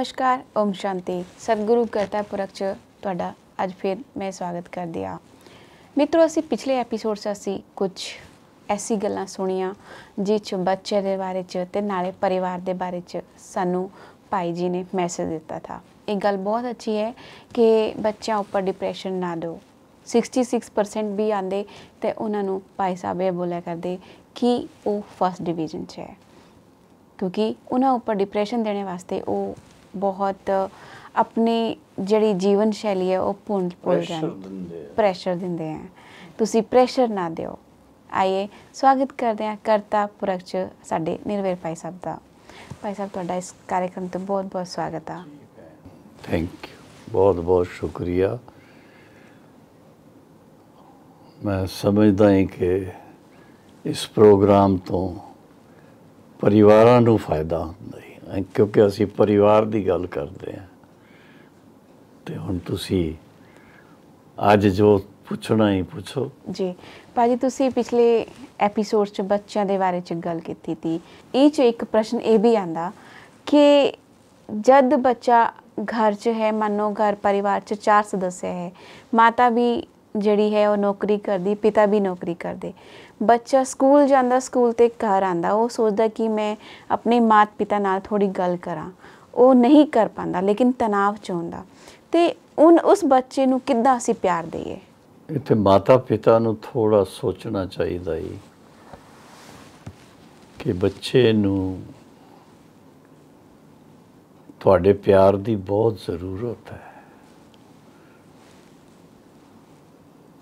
ਨਮਸਕਾਰ ਓਮ ਸ਼ਾਂਤੀ ਸਤਿਗੁਰੂ ਕਰਤਾ ਪੁਰਖ ਚ ਤੁਹਾਡਾ ਅੱਜ ਫਿਰ ਮੈਂ ਸਵਾਗਤ ਕਰਦੀ ਆ ਮਿੱਤਰੋ ਅਸੀਂ ਪਿਛਲੇ ਐਪੀਸੋਡ 'ਚ ਅਸੀਂ ਕੁਝ ਐਸੀ ਗੱਲਾਂ ਸੁਣੀਆਂ ਜਿਸ 'ਚ ਬੱਚੇ ਦੇ ਬਾਰੇ 'ਚ ਤੇ ਨਾਲੇ ਪਰਿਵਾਰ ਦੇ ਬਾਰੇ 'ਚ ਸਾਨੂੰ ਭਾਈ ਜੀ ਨੇ ਮੈਸੇਜ ਦਿੱਤਾ ਥਾ ਇਹ ਗੱਲ ਬਹੁਤ ਅੱਛੀ ਹੈ ਕਿ ਬੱਚਿਆਂ ਉੱਪਰ ਡਿਪਰੈਸ਼ਨ ਨਾ ਦਿਓ 66% ਵੀ ਆਂਦੇ ਤੇ ਉਹਨਾਂ ਨੂੰ ਭਾਈ ਸਾਹਿਬ ਇਹ ਬੋਲਿਆ ਕਰਦੇ ਕਿ ਉਹ ਫਸਟ ਡਿਵੀਜ਼ਨ 'ਚ ਹੈ ਕਿਉਂਕਿ ਉਹਨਾਂ ਉੱਪਰ ਡਿਪਰੈਸ਼ਨ ਦੇਣ ਵਾਸਤੇ ਉਹ ਬਹੁਤ ਆਪਣੀ ਜਿਹੜੀ ਜੀਵਨ ਸ਼ੈਲੀ ਹੈ ਉਹ ਪੁੰਨ ਪੁੰਨ ਪ੍ਰੈਸ਼ਰ ਦਿੰਦੇ ਆ ਤੁਸੀਂ ਪ੍ਰੈਸ਼ਰ ਨਾ ਦਿਓ ਆਏ ਸਵਾਗਤ ਕਰਦੇ ਆ ਕਰਤਾ ਪੁਰਖ ਚ ਸਾਡੇ ਨਿਰਵੈਰ ਭਾਈ ਸਾਹਿਬ ਦਾ ਭਾਈ ਸਾਹਿਬ ਤੁਹਾਡਾ ਇਸ ਕਾਰਜਕ੍ਰਮ ਤੇ ਬਹੁਤ ਬਹੁਤ ਸਵਾਗਤ ਆ ਥੈਂਕ ਯੂ ਬਹੁਤ ਬਹੁਤ ਸ਼ੁਕਰੀਆ ਮੈਂ ਸਮਝਦਾ ਹਾਂ ਕਿ ਇਸ ਪ੍ਰੋਗਰਾਮ ਤੋਂ ਪਰਿਵਾਰਾਂ ਨੂੰ ਫਾਇਦਾ ਹੁੰਦਾ ਹੈ ਕਿਉਂਕਿ ਅਸੀਂ ਪਰਿਵਾਰ ਦੀ ਗੱਲ ਕਰਦੇ ਆ ਤੇ ਹੁਣ ਤੁਸੀਂ ਅੱਜ ਜੋ ਪੁੱਛਣਾ ਹੀ ਪੁੱਛੋ ਜੀ ਭਾਜੀ ਤੁਸੀਂ ਪਿਛਲੇ ਐਪੀਸੋਡ 'ਚ ਬੱਚਿਆਂ ਦੇ ਬਾਰੇ 'ਚ ਗੱਲ ਕੀਤੀ ਸੀ ਇਹ 'ਚ ਇੱਕ ਪ੍ਰਸ਼ਨ ਇਹ ਵੀ ਆਂਦਾ ਕਿ ਜਦ ਬੱਚਾ ਘਰ 'ਚ ਹੈ ਮੰਨੋ ਘਰ ਪਰਿਵਾਰ 'ਚ ਚਾਰ ਸਦੱਸਿਆ ਹੈ ਮਾਤਾ ਵੀ ਜਿਹੜੀ ਹੈ ਉਹ ਨੌਕਰੀ ਕਰਦੀ ਪਿਤਾ ਵੀ ਨੌਕਰੀ ਕਰਦੇ ਬੱਚਾ ਸਕੂਲ ਜਾਂਦਾ ਸਕੂਲ ਤੇ ਘਰ ਆਂਦਾ ਉਹ ਸੋਚਦਾ ਕਿ ਮੈਂ ਆਪਣੇ ਮਾਤ-ਪਿਤਾ ਨਾਲ ਥੋੜੀ ਗੱਲ ਕਰਾਂ ਉਹ ਨਹੀਂ ਕਰ ਪਾਂਦਾ ਲੇਕਿਨ ਤਣਾਅ ਚੋਂਦਾ ਤੇ ਉਹ ਉਸ ਬੱਚੇ ਨੂੰ ਕਿੱਦਾਂ ਅਸੀਂ ਪਿਆਰ ਦਈਏ ਇੱਥੇ ਮਾਤਾ-ਪਿਤਾ ਨੂੰ ਥੋੜਾ ਸੋਚਣਾ ਚਾਹੀਦਾ ਹੈ ਕਿ ਬੱਚੇ ਨੂੰ ਤੁਹਾਡੇ ਪਿਆਰ ਦੀ ਬਹੁਤ ਜ਼ਰੂਰਤ ਹੈ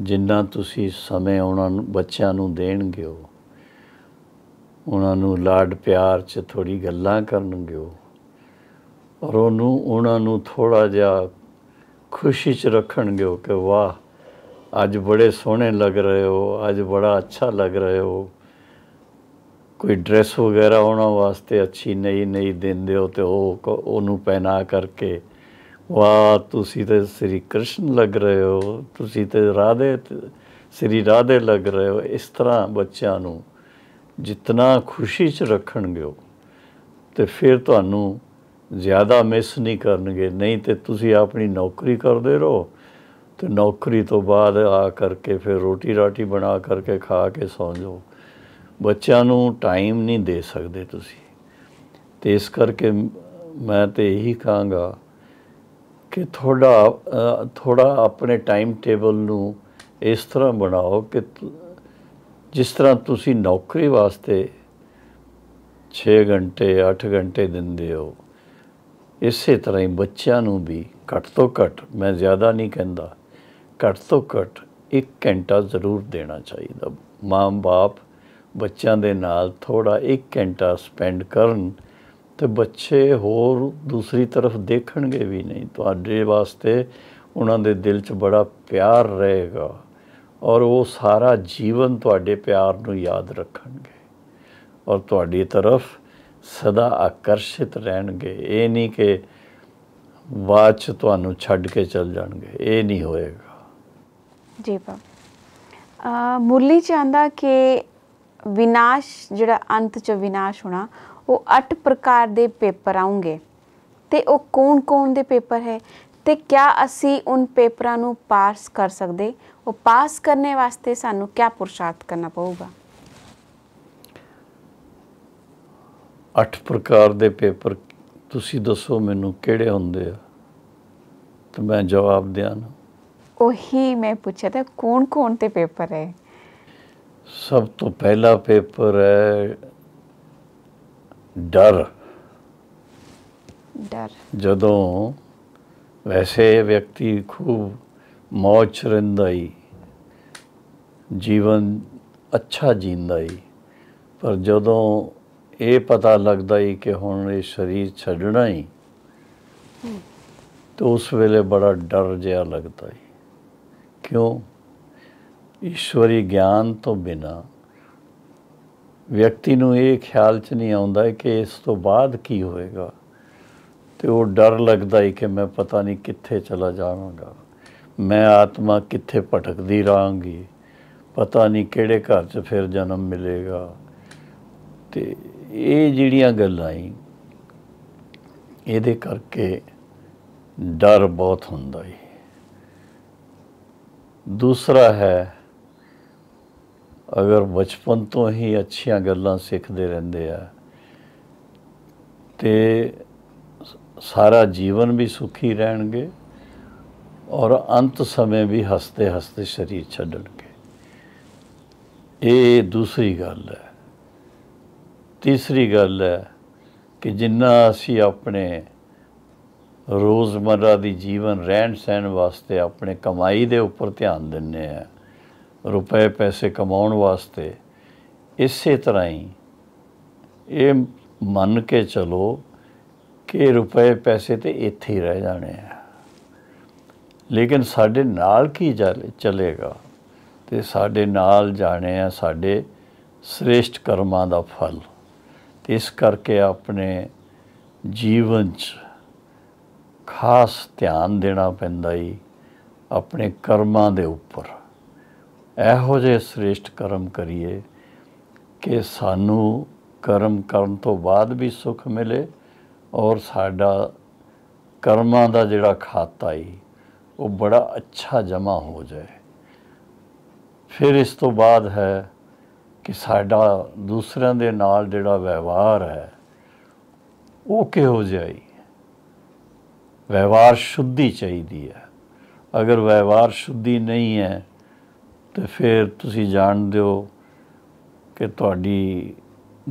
ਜਿੰਨਾ ਤੁਸੀਂ ਸਮੇਂ ਉਹਨਾਂ ਨੂੰ ਬੱਚਿਆਂ ਨੂੰ ਦੇਣਗੇ ਉਹ ਉਹਨਾਂ ਨੂੰ ਲਾਡ ਪਿਆਰ 'ਚ ਥੋੜੀ ਗੱਲਾਂ ਕਰਨਗੇ ਉਹ ਔਰ ਉਹਨੂੰ ਉਹਨਾਂ ਨੂੰ ਥੋੜਾ ਜਿਹਾ ਖੁਸ਼ੀ 'ਚ ਰੱਖਣਗੇ ਉਹ ਕਿ ਵਾਹ ਅੱਜ ਬੜੇ ਸੋਹਣੇ ਲੱਗ ਰਹੇ ਹੋ ਅੱਜ ਬੜਾ ਅੱਛਾ ਲੱਗ ਰਹੇ ਹੋ ਕੋਈ ਡਰੈਸ ਵਗੈਰਾ ਉਹਨਾਂ ਵਾਸਤੇ ਅੱਛੀ ਨਈ ਨਈ ਦਿੰਦੇ ਹੋ ਤੇ ਉਹ ਉਹਨੂੰ ਪਹਿਨਾ ਕਰਕੇ ਵਾਹ ਤੁਸੀਂ ਤੇ ਸ੍ਰੀ ਕ੍ਰਿਸ਼ਨ ਲੱਗ ਰਹੇ ਹੋ ਤੁਸੀਂ ਤੇ ਰਾਧੇ ਸ੍ਰੀ ਰਾਧੇ ਲੱਗ ਰਹੇ ਹੋ ਇਸ ਤਰ੍ਹਾਂ ਬੱਚਿਆਂ ਨੂੰ ਜਿੰਨਾ ਖੁਸ਼ੀ 'ਚ ਰੱਖਣਗੇ ਉਹ ਤੇ ਫਿਰ ਤੁਹਾਨੂੰ ਜ਼ਿਆਦਾ ਮਿਸ ਨਹੀਂ ਕਰਨਗੇ ਨਹੀਂ ਤੇ ਤੁਸੀਂ ਆਪਣੀ ਨੌਕਰੀ ਕਰਦੇ ਰਹੋ ਤੇ ਨੌਕਰੀ ਤੋਂ ਬਾਅਦ ਆ ਕਰਕੇ ਫਿਰ ਰੋਟੀ ਰਾਟੀ ਬਣਾ ਕਰਕੇ ਖਾ ਕੇ ਸੌ ਜਾਓ ਬੱਚਿਆਂ ਨੂੰ ਟਾਈਮ ਨਹੀਂ ਦੇ ਸਕਦੇ ਤੁਸੀਂ ਤੇ ਇਸ ਕਰਕੇ ਮੈਂ ਤੇ ਇਹੀ ਕਹਾਂਗਾ ਕਿ ਥੋੜਾ ਥੋੜਾ ਆਪਣੇ ਟਾਈਮ ਟੇਬਲ ਨੂੰ ਇਸ ਤਰ੍ਹਾਂ ਬਣਾਓ ਕਿ ਜਿਸ ਤਰ੍ਹਾਂ ਤੁਸੀਂ ਨੌਕਰੀ ਵਾਸਤੇ 6 ਘੰਟੇ 8 ਘੰਟੇ ਦਿੰਦੇ ਹੋ ਇਸੇ ਤਰ੍ਹਾਂ ਹੀ ਬੱਚਿਆਂ ਨੂੰ ਵੀ ਘੱਟ ਤੋਂ ਘੱਟ ਮੈਂ ਜ਼ਿਆਦਾ ਨਹੀਂ ਕਹਿੰਦਾ ਘੱਟ ਤੋਂ ਘੱਟ 1 ਘੰਟਾ ਜ਼ਰੂਰ ਦੇਣਾ ਚਾਹੀਦਾ ਮਾਂ-ਬਾਪ ਬੱਚਿਆਂ ਦੇ ਨਾਲ ਥੋੜਾ 1 ਘੰਟਾ ਸਪੈਂਡ ਕਰਨ ਤੇ ਬੱਚੇ ਹੋਰ ਦੂਸਰੀ ਤਰਫ ਦੇਖਣਗੇ ਵੀ ਨਹੀਂ ਤੁਹਾਡੇ ਵਾਸਤੇ ਉਹਨਾਂ ਦੇ ਦਿਲ 'ਚ ਬੜਾ ਪਿਆਰ ਰਹੇਗਾ ਔਰ ਉਹ ਸਾਰਾ ਜੀਵਨ ਤੁਹਾਡੇ ਪਿਆਰ ਨੂੰ ਯਾਦ ਰੱਖਣਗੇ ਔਰ ਤੁਹਾਡੀ ਤਰਫ ਸਦਾ ਆਕਰਸ਼ਿਤ ਰਹਿਣਗੇ ਇਹ ਨਹੀਂ ਕਿ ਬਾਅਦ ਤੁਹਾਨੂੰ ਛੱਡ ਕੇ ਚੱਲ ਜਾਣਗੇ ਇਹ ਨਹੀਂ ਹੋਏਗਾ ਜੀ ਬਾਬ ਮੁਰਲੀ ਚਾਹੁੰਦਾ ਕਿ ਵਿਨਾਸ਼ ਜਿਹੜਾ ਅੰਤ 'ਚ ਵਿਨਾਸ਼ ਹੋਣਾ ਉਹ ਅੱਠ ਪ੍ਰਕਾਰ ਦੇ ਪੇਪਰ ਆਉਂਗੇ ਤੇ ਉਹ ਕੌਣ-ਕੌਣ ਦੇ ਪੇਪਰ ਹੈ ਤੇ ਕਿਆ ਅਸੀਂ ਉਹਨ ਪੇਪਰਾਂ ਨੂੰ ਪਾਸ ਕਰ ਸਕਦੇ ਉਹ ਪਾਸ ਕਰਨੇ ਵਾਸਤੇ ਸਾਨੂੰ ਕਿਆ ਪੁਰਸ਼ਾਰਥ ਕਰਨਾ ਪਊਗਾ ਅੱਠ ਪ੍ਰਕਾਰ ਦੇ ਪੇਪਰ ਤੁਸੀਂ ਦੱਸੋ ਮੈਨੂੰ ਕਿਹੜੇ ਹੁੰਦੇ ਆ ਤੇ ਮੈਂ ਜਵਾਬ ਦਿਆਂ ਉਹੀ ਮੈਂ ਪੁੱਛਿਆ ਤਾਂ ਕੌਣ-ਕੌਣ ਤੇ ਪੇਪਰ ਹੈ ਸਭ ਤੋਂ ਪਹਿਲਾ ਪੇਪਰ ਹੈ ਡਰ ਡਰ ਜਦੋਂ ਵੈਸੇ ਵਿਅਕਤੀ ਖੂਬ ਮੌਜ ਰਿੰਦਾ ਹੀ ਜੀਵਨ ਅੱਛਾ ਜੀਂਦਾ ਹੀ ਪਰ ਜਦੋਂ ਇਹ ਪਤਾ ਲੱਗਦਾ ਹੀ ਕਿ ਹੁਣ ਇਹ ਸਰੀਰ ਛੱਡਣਾ ਹੀ ਤਾਂ ਉਸ ਵੇਲੇ ਬੜਾ ਡਰ ਜਿਹਾ ਲੱਗਦਾ ਹੈ ਕਿਉਂ ਈਸ਼ਵਰੀ ਗਿਆਨ ਤੋਂ ਬਿਨਾ ਵਿਅਕਤੀ ਨੂੰ ਇਹ ਖਿਆਲ 'ਚ ਨਹੀਂ ਆਉਂਦਾ ਕਿ ਇਸ ਤੋਂ ਬਾਅਦ ਕੀ ਹੋਏਗਾ ਤੇ ਉਹ ਡਰ ਲੱਗਦਾ ਹੈ ਕਿ ਮੈਂ ਪਤਾ ਨਹੀਂ ਕਿੱਥੇ ਚਲਾ ਜਾਵਾਂਗਾ ਮੈਂ ਆਤਮਾ ਕਿੱਥੇ ਭਟਕਦੀ ਰਾਂਗੀ ਪਤਾ ਨਹੀਂ ਕਿਹੜੇ ਘਰ 'ਚ ਫਿਰ ਜਨਮ ਮਿਲੇਗਾ ਤੇ ਇਹ ਜਿਹੜੀਆਂ ਗੱਲਾਂ ਹੀ ਇਹਦੇ ਕਰਕੇ ਡਰ ਬਹੁਤ ਹੁੰਦਾ ਹੈ ਦੂਸਰਾ ਹੈ ਅਗਰ ਬਚਪਨ ਤੋਂ ਹੀ ਅੱਛੀਆਂ ਗੱਲਾਂ ਸਿੱਖਦੇ ਰਹਿੰਦੇ ਆ ਤੇ ਸਾਰਾ ਜੀਵਨ ਵੀ ਸੁਖੀ ਰਹਿਣਗੇ ਔਰ ਅੰਤ ਸਮੇਂ ਵੀ ਹੱਸਦੇ ਹੱਸਦੇ ਸਰੀਰ ਛੱਡਣਗੇ ਇਹ ਦੂਸਰੀ ਗੱਲ ਹੈ ਤੀਸਰੀ ਗੱਲ ਹੈ ਕਿ ਜਿੰਨਾ ਅਸੀਂ ਆਪਣੇ ਰੋਜ਼ਮਰਾ ਦੀ ਜੀਵਨ ਰਹਿਣ ਸਹਿਣ ਵਾਸਤੇ ਆਪਣੇ ਕਮਾਈ ਦੇ ਉੱਪਰ ਧਿਆਨ ਦਿੰਨੇ ਆ ਰੁਪਏ ਪੈਸੇ ਕਮਾਉਣ ਵਾਸਤੇ ਇਸੇ ਤਰ੍ਹਾਂ ਹੀ ਇਹ ਮੰਨ ਕੇ ਚਲੋ ਕਿ ਰੁਪਏ ਪੈਸੇ ਤੇ ਇੱਥੇ ਹੀ ਰਹਿ ਜਾਣੇ ਆ ਲੇਕਿਨ ਸਾਡੇ ਨਾਲ ਕੀ ਚੱਲੇਗਾ ਤੇ ਸਾਡੇ ਨਾਲ ਜਾਣੇ ਆ ਸਾਡੇ ਸ੍ਰੇਸ਼ਟ ਕਰਮਾਂ ਦਾ ਫਲ ਇਸ ਕਰਕੇ ਆਪਣੇ ਜੀਵਨ 'ਚ ਖਾਸ ਧਿਆਨ ਦੇਣਾ ਪੈਂਦਾ ਈ ਆਪਣੇ ਕਰਮਾਂ ਦੇ ਉੱਪਰ ਇਹੋ ਜਿਹੇ ਸ੍ਰੇਸ਼ਟ ਕਰਮ ਕਰੀਏ ਕਿ ਸਾਨੂੰ ਕਰਮ ਕਰਨ ਤੋਂ ਬਾਅਦ ਵੀ ਸੁਖ ਮਿਲੇ ਔਰ ਸਾਡਾ ਕਰਮਾਂ ਦਾ ਜਿਹੜਾ ਖਾਤਾ ਹੀ ਉਹ ਬੜਾ ਅੱਛਾ ਜਮਾ ਹੋ ਜਾਏ ਫਿਰ ਇਸ ਤੋਂ ਬਾਅਦ ਹੈ ਕਿ ਸਾਡਾ ਦੂਸਰਿਆਂ ਦੇ ਨਾਲ ਜਿਹੜਾ ਵਿਵਹਾਰ ਹੈ ਉਹ ਕਿਹੋ ਜਿਹਾ ਹੈ ਵਿਵਹਾਰ ਸ਼ੁੱਧੀ ਚਾਹੀਦੀ ਹੈ ਅਗਰ ਵਿਵਹਾਰ ਸ਼ੁੱਧੀ ਨਹੀਂ ਹੈ ਤੇ ਫਿਰ ਤੁਸੀਂ ਜਾਣਦੇ ਹੋ ਕਿ ਤੁਹਾਡੀ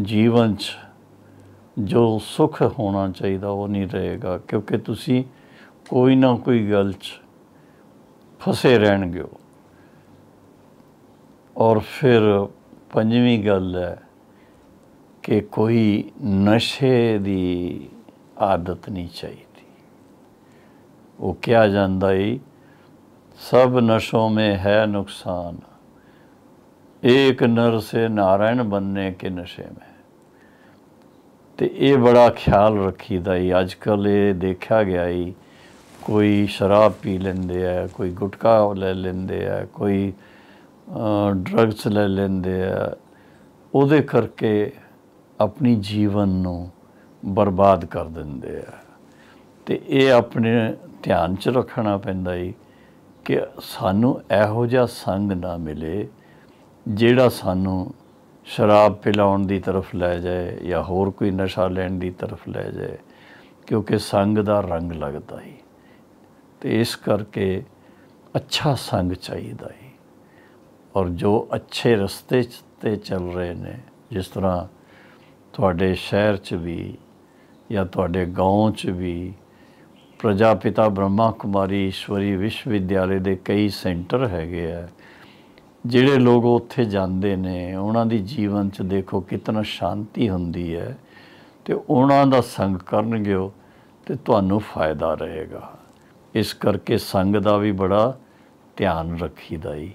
ਜੀਵਨ 'ਚ ਜੋ ਸੁਖ ਹੋਣਾ ਚਾਹੀਦਾ ਉਹ ਨਹੀਂ ਰਹੇਗਾ ਕਿਉਂਕਿ ਤੁਸੀਂ ਕੋਈ ਨਾ ਕੋਈ ਗੱਲ 'ਚ ਫਸੇ ਰਹਿਣਗੇ ਔਰ ਫਿਰ ਪੰਜਵੀਂ ਗੱਲ ਹੈ ਕਿ ਕੋਈ ਨਸ਼ੇ ਦੀ ਆਦਤ ਨਹੀਂ ਚਾਹੀਦੀ ਉਹ ਕਿਹਾ ਜਾਂਦਾ ਹੈ ਸਭ ਨਸ਼ੋਂ ਮੇ ਹੈ ਨੁਕਸਾਨ ਇੱਕ ਨਰ ਸੇ ਨਾਰਾਇਣ ਬੰਨੇ ਕੇ ਨਸ਼ੇ ਮੇ ਤੇ ਇਹ ਬੜਾ ਖਿਆਲ ਰੱਖੀਦਾ ਹੀ ਅੱਜ ਕੱਲ ਇਹ ਦੇਖਿਆ ਗਿਆ ਹੀ ਕੋਈ ਸ਼ਰਾਬ ਪੀ ਲੈਂਦੇ ਆ ਕੋਈ ਗੁਟਕਾ ਲੈ ਲੈਂਦੇ ਆ ਕੋਈ ਡਰੱਗਸ ਲੈ ਲੈਂਦੇ ਆ ਉਹਦੇ ਕਰਕੇ ਆਪਣੀ ਜੀਵਨ ਨੂੰ ਬਰਬਾਦ ਕਰ ਦਿੰਦੇ ਆ ਤੇ ਇਹ ਆਪਣੇ ਧਿਆਨ 'ਚ ਰੱਖਣਾ ਪੈਂਦਾ ਈ ਕਿ ਸਾਨੂੰ ਇਹੋ ਜਿਹਾ ਸੰਗ ਨਾ ਮਿਲੇ ਜਿਹੜਾ ਸਾਨੂੰ ਸ਼ਰਾਬ ਪਿਲਾਉਣ ਦੀ ਤਰਫ ਲੈ ਜਾਏ ਜਾਂ ਹੋਰ ਕੋਈ ਨਸ਼ਾ ਲੈਣ ਦੀ ਤਰਫ ਲੈ ਜਾਏ ਕਿਉਂਕਿ ਸੰਗ ਦਾ ਰੰਗ ਲੱਗਦਾ ਹੀ ਤੇ ਇਸ ਕਰਕੇ ਅੱਛਾ ਸੰਗ ਚਾਹੀਦਾ ਹੈ ਔਰ ਜੋ ਅੱਛੇ ਰਸਤੇ ਤੇ ਚੱਲ ਰਹੇ ਨੇ ਜਿਸ ਤਰ੍ਹਾਂ ਤੁਹਾਡੇ ਸ਼ਹਿਰ 'ਚ ਵੀ ਜਾਂ ਤੁਹਾਡੇ ਗਾਉਂ 'ਚ ਵੀ ਪ੍ਰਜਾਪਿਤਾ ਬ੍ਰਹਮਾ ਕੁਮਾਰੀ ਈਸ਼ਵਰੀ ਵਿਸ਼ਵਵਿਦਿਆਲੇ ਦੇ ਕਈ ਸੈਂਟਰ ਹੈਗੇ ਆ ਜਿਹੜੇ ਲੋਕ ਉੱਥੇ ਜਾਂਦੇ ਨੇ ਉਹਨਾਂ ਦੀ ਜੀਵਨ 'ਚ ਦੇਖੋ ਕਿਤਨਾ ਸ਼ਾਂਤੀ ਹੁੰਦੀ ਹੈ ਤੇ ਉਹਨਾਂ ਦਾ ਸੰਗ ਕਰਨਗੇ ਉਹ ਤੇ ਤੁਹਾਨੂੰ ਫਾਇਦਾ ਰਹੇਗਾ ਇਸ ਕਰਕੇ ਸੰਗ ਦਾ ਵੀ ਬੜਾ ਧਿਆਨ ਰੱਖੀਦਾ ਹੀ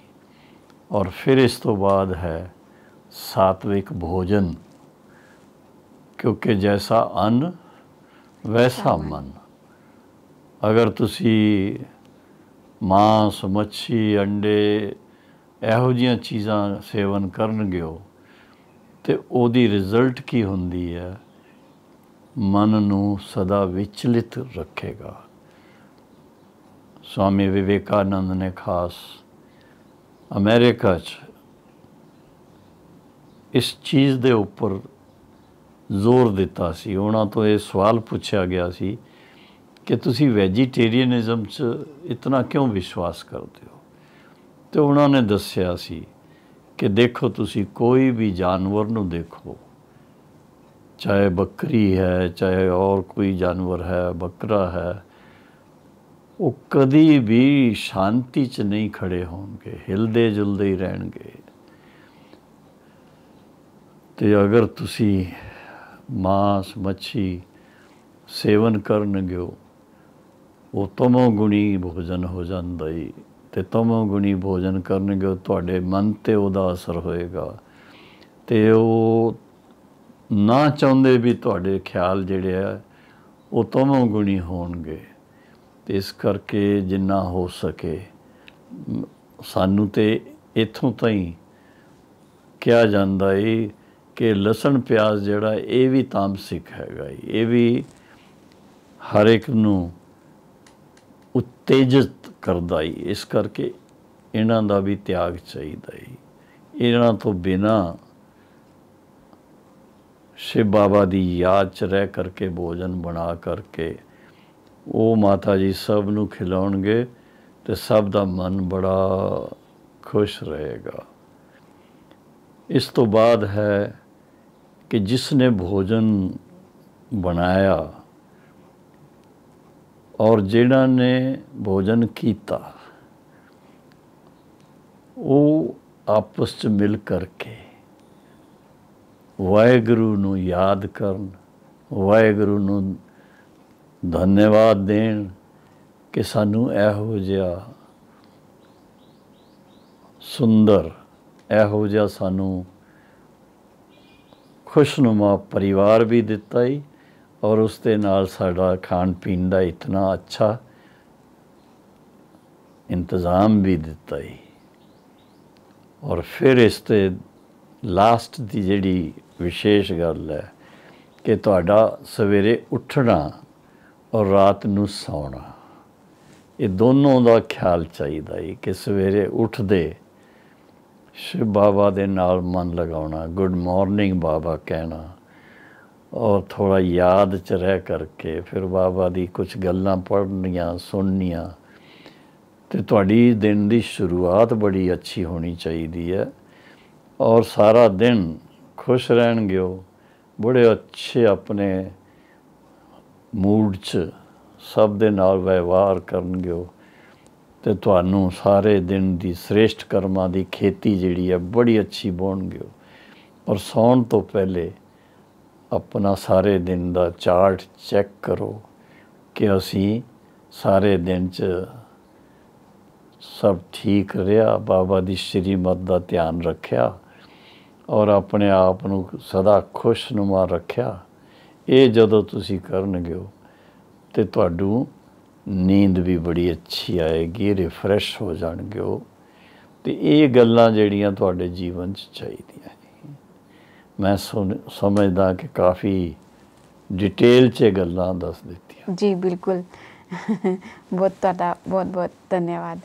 ਔਰ ਫਿਰ ਇਸ ਤੋਂ ਬਾਅਦ ਹੈ ਸਾਤਵਿਕ ਭੋਜਨ ਕਿਉਂਕਿ ਜੈਸਾ ਅੰਨ ਵੈਸਾ ਮਨ ਅਗਰ ਤੁਸੀਂ ਮਾਸ ਮੱਛੀ ਅੰਡੇ ਇਹੋ ਜੀਆਂ ਚੀਜ਼ਾਂ ਸੇਵਨ ਕਰਨਗੇ ਹੋ ਤੇ ਉਹਦੀ ਰਿਜ਼ਲਟ ਕੀ ਹੁੰਦੀ ਹੈ ਮਨ ਨੂੰ ਸਦਾ ਵਿਚਲਿਤ ਰੱਖੇਗਾ ਸਵਾਮੀ ਵਿਵੇਕਾਨੰਦ ਨੇ ਖਾਸ ਅਮਰੀਕਾ 'ਚ ਇਸ ਚੀਜ਼ ਦੇ ਉੱਪਰ ਜ਼ੋਰ ਦਿੱਤਾ ਸੀ ਉਹਨਾਂ ਤੋਂ ਇਹ ਸਵਾਲ ਪੁੱਛਿਆ ਗਿਆ ਸੀ ਕਿ ਤੁਸੀਂ ਵੈਜੀਟੇਰੀਅਨਿਜ਼ਮ 'ਚ ਇਤਨਾ ਕਿਉਂ ਵਿਸ਼ਵਾਸ ਕਰਦੇ ਹੋ ਤੇ ਉਹਨਾਂ ਨੇ ਦੱਸਿਆ ਸੀ ਕਿ ਦੇਖੋ ਤੁਸੀਂ ਕੋਈ ਵੀ ਜਾਨਵਰ ਨੂੰ ਦੇਖੋ ਚਾਹੇ ਬੱਕਰੀ ਹੈ ਚਾਹੇ ਹੋਰ ਕੋਈ ਜਾਨਵਰ ਹੈ ਬੱਕਰਾ ਹੈ ਉਹ ਕਦੀ ਵੀ ਸ਼ਾਂਤੀ 'ਚ ਨਹੀਂ ਖੜੇ ਹੋਣਗੇ ਹਿਲਦੇ ਜੁਲਦੇ ਹੀ ਰਹਿਣਗੇ ਤੇ ਅਗਰ ਤੁਸੀਂ ਮਾਸ ਮੱਛੀ ਸੇਵਨ ਕਰਨਗੇ ਉਹ ਤਮੋ ਗੁਣੀ ਭੋਜਨ ਹੋ ਜਾਂਦਾ ਏ ਤੇ ਤਮੋ ਗੁਣੀ ਭੋਜਨ ਕਰਨਗੇ ਤੁਹਾਡੇ ਮਨ ਤੇ ਉਹਦਾ ਅਸਰ ਹੋਏਗਾ ਤੇ ਉਹ ਨਾ ਚਾਹੁੰਦੇ ਵੀ ਤੁਹਾਡੇ ਖਿਆਲ ਜਿਹੜੇ ਆ ਉਹ ਤਮੋ ਗੁਣੀ ਹੋਣਗੇ ਤੇ ਇਸ ਕਰਕੇ ਜਿੰਨਾ ਹੋ ਸਕੇ ਸਾਨੂੰ ਤੇ ਇਥੋਂ ਤਾਈਂ ਕਿਹਾ ਜਾਂਦਾ ਏ ਕਿ ਲਸਣ ਪਿਆਜ਼ ਜਿਹੜਾ ਇਹ ਵੀ ਤਾਮਸਿਕ ਹੈਗਾ ਇਹ ਵੀ ਹਰ ਇੱਕ ਨੂੰ ਉਤੇਜਿਤ ਕਰਦਾ ਹੈ ਇਸ ਕਰਕੇ ਇਹਨਾਂ ਦਾ ਵੀ ਤਿਆਗ ਚਾਹੀਦਾ ਹੈ ਇਹਨਾਂ ਤੋਂ ਬਿਨਾ ਸ਼ਿਵ ਬਾਬਾ ਦੀ ਯਾਦ ਚ ਰਹਿ ਕਰਕੇ ਭੋਜਨ ਬਣਾ ਕਰਕੇ ਉਹ ਮਾਤਾ ਜੀ ਸਭ ਨੂੰ ਖਿਲਾਉਣਗੇ ਤੇ ਸਭ ਦਾ ਮਨ ਬੜਾ ਖੁਸ਼ ਰਹੇਗਾ ਇਸ ਤੋਂ ਬਾਅਦ ਹੈ ਕਿ ਜਿਸ ਨੇ ਭੋਜਨ ਬਣਾਇਆ ਔਰ ਜਿਹੜਾ ਨੇ ਭੋਜਨ ਕੀਤਾ ਉਹ ਆਪਸ ਵਿੱਚ ਮਿਲ ਕਰਕੇ ਵਾਹਿਗੁਰੂ ਨੂੰ ਯਾਦ ਕਰਨ ਵਾਹਿਗੁਰੂ ਨੂੰ ਧੰਨਵਾਦ ਦੇਣ ਕਿ ਸਾਨੂੰ ਇਹੋ ਜਿਹਾ ਸੁੰਦਰ ਇਹੋ ਜਿਹਾ ਸਾਨੂੰ ਖੁਸ਼ਨੁਮਾ ਪਰਿਵਾਰ ਵੀ ਦਿੱਤਾ ਹੀ ਔਰ ਉਸ ਦੇ ਨਾਲ ਸਾਡਾ ਖਾਣ ਪੀਣ ਦਾ ਇਤਨਾ ਅੱਛਾ ਇੰਤਜ਼ਾਮ ਵੀ ਦਿੱਤਾ ਹੀ ਔਰ ਫਿਰ ਇਸ ਤੇ ਲਾਸਟ ਦੀ ਜਿਹੜੀ ਵਿਸ਼ੇਸ਼ ਗੱਲ ਹੈ ਕਿ ਤੁਹਾਡਾ ਸਵੇਰੇ ਉੱਠਣਾ ਔਰ ਰਾਤ ਨੂੰ ਸੌਣਾ ਇਹ ਦੋਨੋਂ ਦਾ ਖਿਆਲ ਚਾਹੀਦਾ ਹੈ ਕਿ ਸਵੇਰੇ ਉੱਠਦੇ ਸ਼ਿਵ ਬਾਬਾ ਦੇ ਨਾਲ ਮਨ ਲਗਾਉਣਾ ਗੁੱਡ ਮਾਰਨਿੰਗ ਬਾਬਾ ਕਹਿਣਾ ਔਰ ਥੋੜਾ ਯਾਦ ਚ ਰਹਿ ਕਰਕੇ ਫਿਰ ਬਾਬਾ ਦੀ ਕੁਝ ਗੱਲਾਂ ਪੜ੍ਹਨੀਆਂ ਸੁਣਨੀਆਂ ਤੇ ਤੁਹਾਡੀ ਦਿਨ ਦੀ ਸ਼ੁਰੂਆਤ ਬੜੀ ਅੱਛੀ ਹੋਣੀ ਚਾਹੀਦੀ ਹੈ ਔਰ ਸਾਰਾ ਦਿਨ ਖੁਸ਼ ਰਹਿਣਗੇ ਉਹ ਬੜੇ ਅੱਛੇ ਆਪਣੇ ਮੂਡ 'ਚ ਸਭ ਦੇ ਨਾਲ ਵਿਵਹਾਰ ਕਰਨਗੇ ਤੇ ਤੁਹਾਨੂੰ ਸਾਰੇ ਦਿਨ ਦੀ ਸ੍ਰੇਸ਼ਟ ਕਰਮਾਂ ਦੀ ਖੇਤੀ ਜਿਹੜੀ ਹੈ ਬੜੀ ਅੱਛੀ ਬੋਣਗੇ ਔਰ ਸੌਣ ਤੋਂ ਪਹਿਲੇ ਆਪਣਾ ਸਾਰੇ ਦਿਨ ਦਾ ਚਾਰਟ ਚੈੱਕ ਕਰੋ ਕਿ ਅਸੀਂ ਸਾਰੇ ਦਿਨ 'ਚ ਸਭ ਠੀਕ ਰਿਹਾ ਬਾਬਾ ਦੀ ਸ਼੍ਰੀਮਤ ਦਾ ਧਿਆਨ ਰੱਖਿਆ ਔਰ ਆਪਣੇ ਆਪ ਨੂੰ ਸਦਾ ਖੁਸ਼ਨੁਮਾ ਰੱਖਿਆ ਇਹ ਜਦੋਂ ਤੁਸੀਂ ਕਰਨਗੇ ਤੇ ਤੁਹਾਨੂੰ ਨੀਂਦ ਵੀ ਬੜੀ ਅੱਛੀ ਆਏਗੀ ਰਿਫਰੈਸ਼ ਹੋ ਜਾਣਗੇ ਤੇ ਇਹ ਗੱਲਾਂ ਜਿਹੜੀਆਂ ਤੁਹਾਡੇ ਜੀਵਨ 'ਚ ਚਾਹੀਦੀਆਂ ਮੈਂ ਸਮਝਦਾ ਕਿ ਕਾਫੀ ਡਿਟੇਲ 'ਚ ਗੱਲਾਂ ਦੱਸ ਦਿੱਤੀਆਂ ਜੀ ਬਿਲਕੁਲ ਬਹੁਤ ਤੁਹਾਡਾ ਬਹੁਤ ਬਹੁਤ ਧੰਨਵਾਦ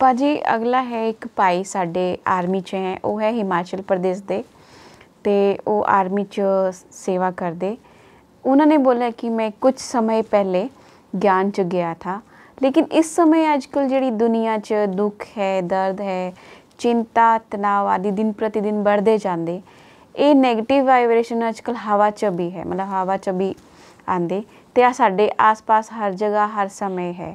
ਭਾਜੀ ਅਗਲਾ ਹੈ ਇੱਕ ਭਾਈ ਸਾਡੇ ਆਰਮੀ 'ਚ ਹੈ ਉਹ ਹੈ ਹਿਮਾਚਲ ਪ੍ਰਦੇਸ਼ ਦੇ ਤੇ ਉਹ ਆਰਮੀ 'ਚ ਸੇਵਾ ਕਰਦੇ ਉਹਨਾਂ ਨੇ ਬੋਲਿਆ ਕਿ ਮੈਂ ਕੁਝ ਸਮੇਂ ਪਹਿਲੇ ਗਿਆਨ 'ਚ ਗਿਆ ਥਾ ਲੇਕਿਨ ਇਸ ਸਮੇਂ ਅੱਜਕੱਲ ਜਿਹੜੀ ਦੁਨੀਆ 'ਚ ਦੁੱਖ ਹੈ ਦਰਦ ਹੈ ਚਿੰਤਾ ਤਣਾਅ ਆਦਿ ਦਿਨ ਪ੍ਰਤੀ ਦਿਨ ਵੱਧਦੇ ਜਾਂਦੇ ਇਹ 네ਗੇਟਿਵ ਵਾਈਬ੍ਰੇਸ਼ਨ ਅੱਜਕੱਲ ਹਵਾ ਚ ਵੀ ਹੈ ਮਤਲਬ ਹਵਾ ਚ ਵੀ ਆਂਦੇ ਤੇ ਆ ਸਾਡੇ ਆਸ-ਪਾਸ ਹਰ ਜਗ੍ਹਾ ਹਰ ਸਮੇਂ ਹੈ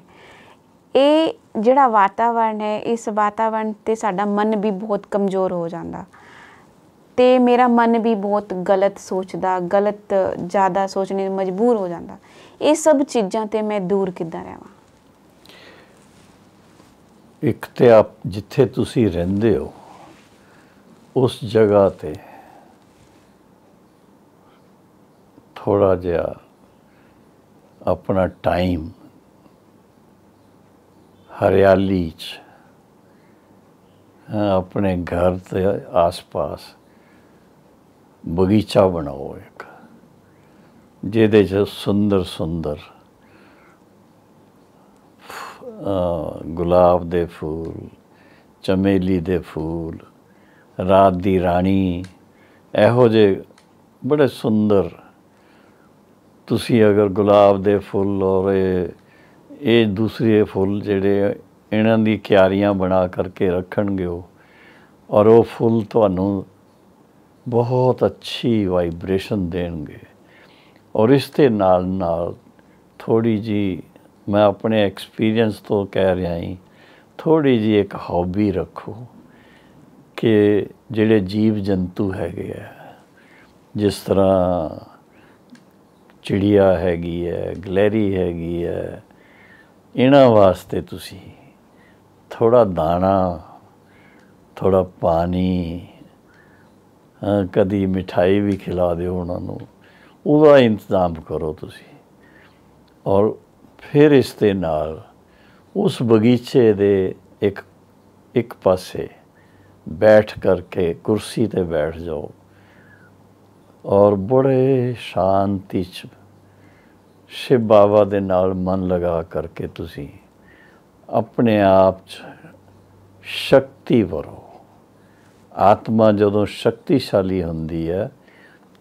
ਇਹ ਜਿਹੜਾ ਵਾਤਾਵਰਣ ਹੈ ਇਸ ਵਾਤਾਵਰਣ ਤੇ ਸਾਡਾ ਮਨ ਵੀ ਬਹੁਤ ਕਮਜ਼ੋਰ ਹੋ ਜਾਂਦਾ ਤੇ ਮੇਰਾ ਮਨ ਵੀ ਬਹੁਤ ਗਲਤ ਸੋਚਦਾ ਗਲਤ ਜ਼ਿਆਦਾ ਸੋਚਣੇ ਮਜਬੂਰ ਹੋ ਜਾਂਦਾ ਇਹ ਸਭ ਚੀਜ਼ਾਂ ਤੇ ਮੈਂ ਦੂਰ ਕਿੱਦਾਂ ਰਹਾਂ ਇੱਕ ਤੇ ਆਪ ਜਿੱਥੇ ਤੁਸੀਂ ਰਹਿੰਦੇ ਹੋ ਉਸ ਜਗ੍ਹਾ ਤੇ ਥੋੜਾ ਜਿਹਾ ਆਪਣਾ ਟਾਈਮ ਹਰਿਆਲੀ 'ਚ ਆਪਣੇ ਘਰ ਦੇ ਆਸ-ਪਾਸ ਬਗੀਚਾ ਬਣਾਓ ਇੱਕ ਜਿਹਦੇ 'ਚ ਸੁੰਦਰ ਸੁੰਦਰ ਗੁਲਾਬ ਦੇ ਫੂਲ ਚਮੇਲੀ ਦੇ ਫੂਲ ਰਾਤ ਦੀ ਰਾਣੀ ਇਹੋ ਜਿਹੇ ਬੜੇ ਸੁੰਦਰ ਤੁਸੀਂ ਅਗਰ ਗੁਲਾਬ ਦੇ ਫੁੱਲ ਔਰ ਇਹ ਦੂਸਰੇ ਫੁੱਲ ਜਿਹੜੇ ਇਹਨਾਂ ਦੀ ਕਿਆਰੀਆਂ ਬਣਾ ਕਰਕੇ ਰੱਖਣਗੇ ਉਹ ਔਰ ਉਹ ਫੁੱਲ ਤੁਹਾਨੂੰ ਬਹੁਤ ਅੱਛੀ ਵਾਈਬ੍ਰੇਸ਼ਨ ਦੇਣਗੇ ਔਰ ਇਸ ਦੇ ਨਾਲ ਨਾਲ ਥੋੜੀ ਜੀ ਮੈਂ ਆਪਣੇ ਐਕਸਪੀਰੀਅੰਸ ਤੋਂ ਕਹਿ ਰਿਹਾ ਹਾਂ ਥੋੜੀ ਜੀ ਇੱਕ ਹੌਬੀ ਰੱਖੋ ਕਿ ਜਿਹੜੇ ਜੀਵ ਜੰਤੂ ਹੈਗੇ ਆ ਜਿਸ ਤਰ੍ਹਾਂ ਚਿੜੀਆ ਹੈਗੀ ਹੈ ਗਲੈਰੀ ਹੈਗੀ ਹੈ ਇਹਨਾਂ ਵਾਸਤੇ ਤੁਸੀਂ ਥੋੜਾ ਦਾਣਾ ਥੋੜਾ ਪਾਣੀ ਕਦੀ ਮਿਠਾਈ ਵੀ ਖਿਲਾ ਦਿਓ ਉਹਨਾਂ ਨੂੰ ਉਹਦਾ ਇੰਤਜ਼ਾਮ ਕਰੋ ਤੁਸੀਂ ਔਰ ਫਿਰ ਇਸ ਦੇ ਨਾਲ ਉਸ ਬਗੀਚੇ ਦੇ ਇੱਕ ਇੱਕ ਪਾਸੇ ਬੈਠ ਕਰਕੇ ਕੁਰਸੀ ਤੇ ਬੈਠ ਜਾਓ ਔਰ ਬੜੇ ਸ਼ਾਂਤੀ ਚ ਸ਼ਿਵ ਬਾਬਾ ਦੇ ਨਾਲ ਮਨ ਲਗਾ ਕਰਕੇ ਤੁਸੀਂ ਆਪਣੇ ਆਪ ਚ ਸ਼ਕਤੀ ਵਰੋ ਆਤਮਾ ਜਦੋਂ ਸ਼ਕਤੀਸ਼ਾਲੀ ਹੁੰਦੀ ਹੈ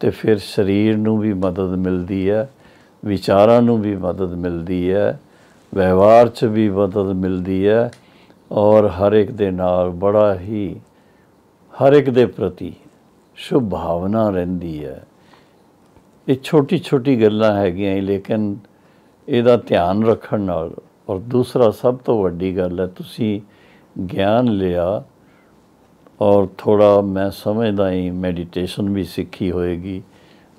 ਤੇ ਫਿਰ ਸਰੀਰ ਨੂੰ ਵੀ ਮਦਦ ਮਿਲਦੀ ਹੈ ਵਿਚਾਰਾਂ ਨੂੰ ਵੀ ਮਦਦ ਮਿਲਦੀ ਹੈ ਵਿਵਹਾਰ 'ਚ ਵੀ ਮਦਦ ਮਿਲਦੀ ਹੈ ਔਰ ਹਰ ਇੱਕ ਦੇ ਨਾਲ ਬੜਾ ਹੀ ਹਰ ਇੱਕ ਦੇ ਪ੍ਰਤੀ ਸ਼ੁਭ ਭਾਵਨਾ ਰਹਿੰਦੀ ਹੈ ਇਹ ਛੋਟੀ ਛੋਟੀ ਗੱਲਾਂ ਹੈਗੀਆਂ ਲੇਕਿਨ ਇਹਦਾ ਧਿਆਨ ਰੱਖਣ ਨਾਲ ਔਰ ਦੂਸਰਾ ਸਭ ਤੋਂ ਵੱਡੀ ਗੱਲ ਹੈ ਤੁਸੀਂ ਗਿਆਨ ਲਿਆ ਔਰ ਥੋੜਾ ਮੈਂ ਸਮਝਦਾ ਹਾਂ ਮੈਡੀਟੇਸ਼ਨ ਵੀ ਸਿੱਖੀ ਹੋਏਗੀ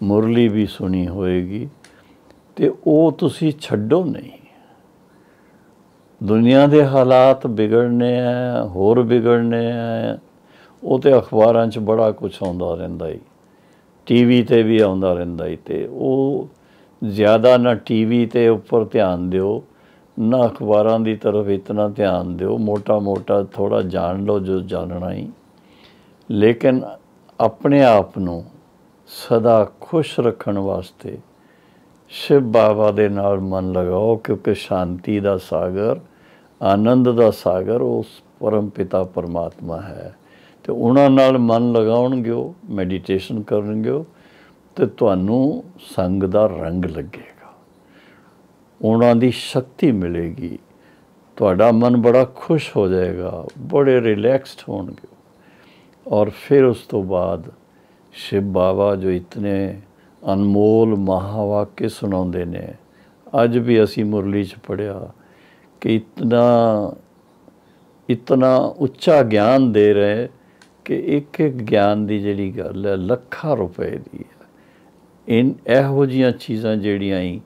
ਮੁਰਲੀ ਵੀ ਸੁਣੀ ਹੋਏਗੀ ਤੇ ਉਹ ਤੁਸੀਂ ਛੱਡੋ ਨਹੀਂ ਦੁਨੀਆ ਦੇ ਹਾਲਾਤ ਵਿਗੜਨੇ ਆ ਹੋਰ ਵਿਗੜਨੇ ਆ ਉਹ ਤੇ ਅਖਬਾਰਾਂ 'ਚ ਬੜਾ ਕੁਝ ਆਉਂਦਾ ਰਹਿੰਦਾ ਈ ਟੀਵੀ ਤੇ ਵੀ ਆਉਂਦਾ ਰਹਿੰਦਾ ਈ ਤੇ ਉਹ ਜ਼ਿਆਦਾ ਨਾ ਟੀਵੀ ਤੇ ਉੱਪਰ ਧਿਆਨ ਦਿਓ ਨਾ ਅਖਬਾਰਾਂ ਦੀ ਤਰਫ ਇਤਨਾ ਧਿਆਨ ਦਿਓ ਮੋਟਾ-ਮੋਟਾ ਥੋੜਾ ਜਾਣ ਲਓ ਜੋ ਜਾਣਣਾ ਹੀ ਲੇਕਿਨ ਆਪਣੇ ਆਪ ਨੂੰ ਸਦਾ ਖੁਸ਼ ਰੱਖਣ ਵਾਸਤੇ ਸ਼ਿਵ ਬਾਬਾ ਦੇ ਨਾਲ ਮਨ ਲਗਾਓ ਕਿਉਂਕਿ ਸ਼ਾਂਤੀ ਦਾ ਸਾਗਰ ਆਨੰਦ ਦਾ ਸਾਗਰ ਉਸ ਪਰਮ ਪਿਤਾ ਪਰਮਾਤਮਾ ਹੈ ਤੇ ਉਹਨਾਂ ਨਾਲ ਮਨ ਲਗਾਉਣਗੇ ਉਹ ਮੈਡੀਟੇਸ਼ਨ ਕਰਨਗੇ ਉਹ ਤੇ ਤੁਹਾਨੂੰ ਸੰਗ ਦਾ ਰੰਗ ਲੱਗੇਗਾ ਉਹਨਾਂ ਦੀ ਸ਼ਕਤੀ ਮਿਲੇਗੀ ਤੁਹਾਡਾ ਮਨ ਬੜਾ ਖੁਸ਼ ਹੋ ਜਾਏਗਾ ਬੜੇ ਰਿਲੈਕਸਡ ਹੋਣਗੇ ਔਰ ਫਿਰ ਉਸ ਤੋਂ ਬਾਅਦ ਸ਼ਿਵ ਬਾਬਾ ਜੋ ਇਤਨੇ ਅਨਮੋਲ ਮਹਾਵਾਕੇ ਸੁਣਾਉਂਦੇ ਨੇ ਅੱਜ ਵੀ ਅਸੀਂ ਮੁਰਲੀ 'ਚ ਪੜਿਆ ਕਿ ਇਤਨਾ ਇਤਨਾ ਉੱਚਾ ਗਿਆਨ ਦੇ ਰਹੇ ਕਿ ਇੱਕ ਇੱਕ ਗਿਆਨ ਦੀ ਜਿਹੜੀ ਗੱਲ ਹੈ ਲੱਖਾਂ ਰੁਪਏ ਦੀ ਹੈ ਇਨ ਇਹੋ ਜੀਆਂ ਚੀਜ਼ਾਂ ਜਿਹੜੀਆਂ ਹੀ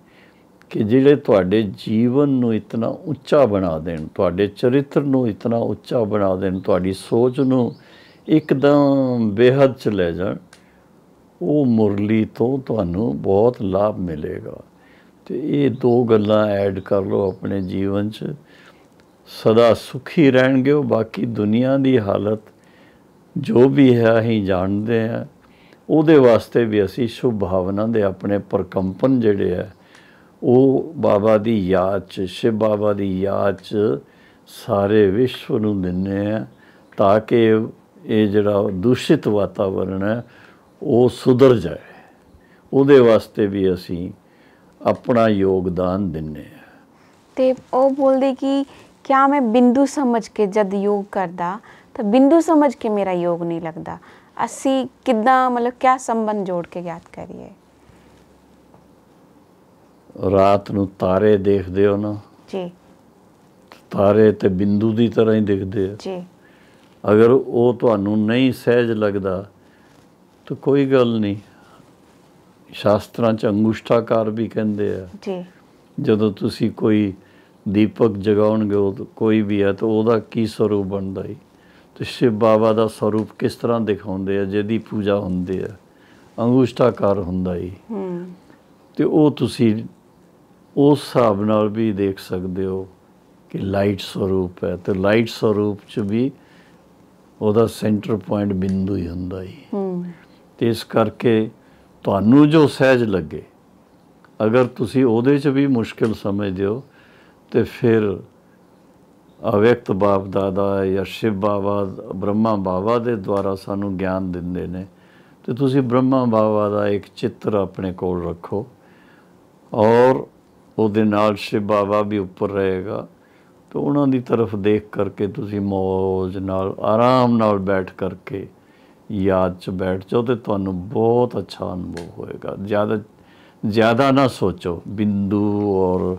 ਕਿ ਜਿਹੜੇ ਤੁਹਾਡੇ ਜੀਵਨ ਨੂੰ ਇਤਨਾ ਉੱਚਾ ਬਣਾ ਦੇਣ ਤੁਹਾਡੇ ਚਰਿੱਤਰ ਨੂੰ ਇਤਨਾ ਉੱਚਾ ਬਣਾ ਦੇਣ ਤੁਹਾਡੀ ਸੋਚ ਨੂੰ ਇੱਕਦਮ ਬੇਹੱਦ ਚ ਲੈ ਜਾਣ ਉਹ ਮੁਰਲੀ ਤੋਂ ਤੁਹਾਨੂੰ ਬਹੁਤ ਲਾਭ ਮਿਲੇਗਾ ਤੇ ਇਹ ਦੋ ਗੱਲਾਂ ਐਡ ਕਰ ਲਓ ਆਪਣੇ ਜੀਵਨ 'ਚ ਸਦਾ ਸੁਖੀ ਰਹਿਣਗੇ ਉਹ ਬਾਕੀ ਦੁਨੀਆ ਦੀ ਹਾਲਤ ਜੋ ਵੀ ਹੈ ਅਸੀਂ ਜਾਣਦੇ ਆ ਉਹਦੇ ਵਾਸਤੇ ਵੀ ਅਸੀਂ ਸ਼ੁਭ ਭਾਵਨਾ ਦੇ ਆਪਣੇ ਪਰਕੰਪਨ ਜਿਹੜੇ ਆ ਉਹ ਬਾਬਾ ਦੀ ਯਾਦ 'ਚ ਸ਼ਿਵ ਬਾਬਾ ਦੀ ਯਾਦ 'ਚ ਸਾਰੇ ਵਿਸ਼ਵ ਨੂੰ ਦਿੰਨੇ ਆ ਤਾਂ ਕਿ ਇਹ ਜਿਹੜਾ ਦੂਸ਼ਿਤ ਵਾਤਾਵਰਣ ਹੈ ਉਹ ਸੁਧਰ ਜਾਏ ਉਹਦੇ ਵਾਸਤੇ ਵੀ ਅਸੀਂ ਆਪਣਾ ਯੋਗਦਾਨ ਦਿੰਨੇ ਆ ਤੇ ਉਹ ਬੋਲਦੇ ਕਿ ਕਿਆ ਮੈਂ ਬਿੰਦੂ ਸਮਝ ਕੇ ਜਦ ਯੋਗ ਕਰਦਾ ਤਾਂ ਬਿੰਦੂ ਸਮਝ ਕੇ ਮੇਰਾ ਯੋਗ ਨਹੀਂ ਲੱਗਦਾ ਅਸੀਂ ਕਿਦਾਂ ਮਤਲਬ ਕਿਆ ਸੰਬੰਧ ਜੋੜ ਕੇ ਯਾਦ ਕਰੀਏ ਰਾਤ ਨੂੰ ਤਾਰੇ ਦੇਖਦੇ ਹੋ ਨਾ ਜੀ ਤਾਰੇ ਤੇ ਬਿੰਦੂ ਦੀ ਤਰ੍ਹਾਂ ਹੀ ਦਿਖਦੇ ਆ ਜੀ ਅਗਰ ਉਹ ਤੁਹਾਨੂੰ ਨਹੀਂ ਸਹਿਜ ਲੱਗਦਾ ਤਾਂ ਕੋਈ ਗੱਲ ਨਹੀਂ ਸ਼ਾਸਤਰਾਂ ਚ ਅੰਗੂਸ਼ਟਾਕਾਰ ਵੀ ਕਹਿੰਦੇ ਆ ਜੀ ਜਦੋਂ ਤੁਸੀਂ ਕੋਈ ਦੀਪਕ ਜਗਾਉਣਗੇ ਉਹ ਕੋਈ ਵੀ ਆ ਤਾਂ ਉਹਦਾ ਕੀ ਸਰੂਪ ਬਣਦਾ ਹੈ ਤੇ ਸ਼ਿਵ ਬਾਬਾ ਦਾ ਸਰੂਪ ਕਿਸ ਤਰ੍ਹਾਂ ਦਿਖਾਉਂਦੇ ਆ ਜਿਹਦੀ ਪੂਜਾ ਹੁੰਦੀ ਆ ਅੰਗੂਸ਼ਟਾਕਾਰ ਹੁੰਦਾ ਹੀ ਤੇ ਉਹ ਤੁਸੀਂ ਉਸ ਹਿਸਾਬ ਨਾਲ ਵੀ ਦੇਖ ਸਕਦੇ ਹੋ ਕਿ ਲਾਈਟ ਸਰੂਪ ਹੈ ਤੇ ਲਾਈਟ ਸਰੂਪ ਚ ਵੀ ਉਹਦਾ ਸੈਂਟਰ ਪੁਆਇੰਟ ਬਿੰਦੂ ਹੀ ਹੁੰਦਾ ਹੀ ਤੇ ਇਸ ਕਰਕੇ ਤੁਹਾਨੂੰ ਜੋ ਸਹਿਜ ਲੱਗੇ ਅਗਰ ਤੁਸੀਂ ਉਹਦੇ 'ਚ ਵੀ ਮੁਸ਼ਕਿਲ ਸਮਝਦੇ ਹੋ ਤੇ ਫਿਰ ਅਵਿਅਕਤ ਬਾਪ ਦਾਦਾ ਜਾਂ ਸ਼ਿਵ ਬਾਬਾ ਬ੍ਰਹਮਾ ਬਾਬਾ ਦੇ ਦੁਆਰਾ ਸਾਨੂੰ ਗਿਆਨ ਦਿੰਦੇ ਨੇ ਤੇ ਤੁਸੀਂ ਬ੍ਰਹਮਾ ਬਾਬਾ ਦਾ ਇੱਕ ਚਿੱਤਰ ਆਪਣੇ ਕੋਲ ਰੱਖੋ ਔਰ ਉਹਦੇ ਨਾਲ ਸ਼ਿਵ ਬਾਬਾ ਵੀ ਉੱਪਰ ਰਹੇਗਾ ਤੇ ਉਹਨਾਂ ਦੀ ਤਰਫ ਦੇਖ ਕਰਕੇ ਤੁਸੀਂ ਮੌਜ ਨਾਲ ਆਰਾਮ ਨਾਲ ਬੈਠ ਕਰਕੇ ਯਾਦ 'ਚ ਬੈਠ ਜਾਓ ਤੇ ਤੁਹਾਨੂੰ ਬਹੁਤ ਅੱਛਾ ਅਨੁਭਵ ਹੋਏਗਾ ਜ਼ਿਆਦਾ ਜ਼ਿਆਦਾ ਨਾ ਸੋਚੋ ਬਿੰਦੂ ਔਰ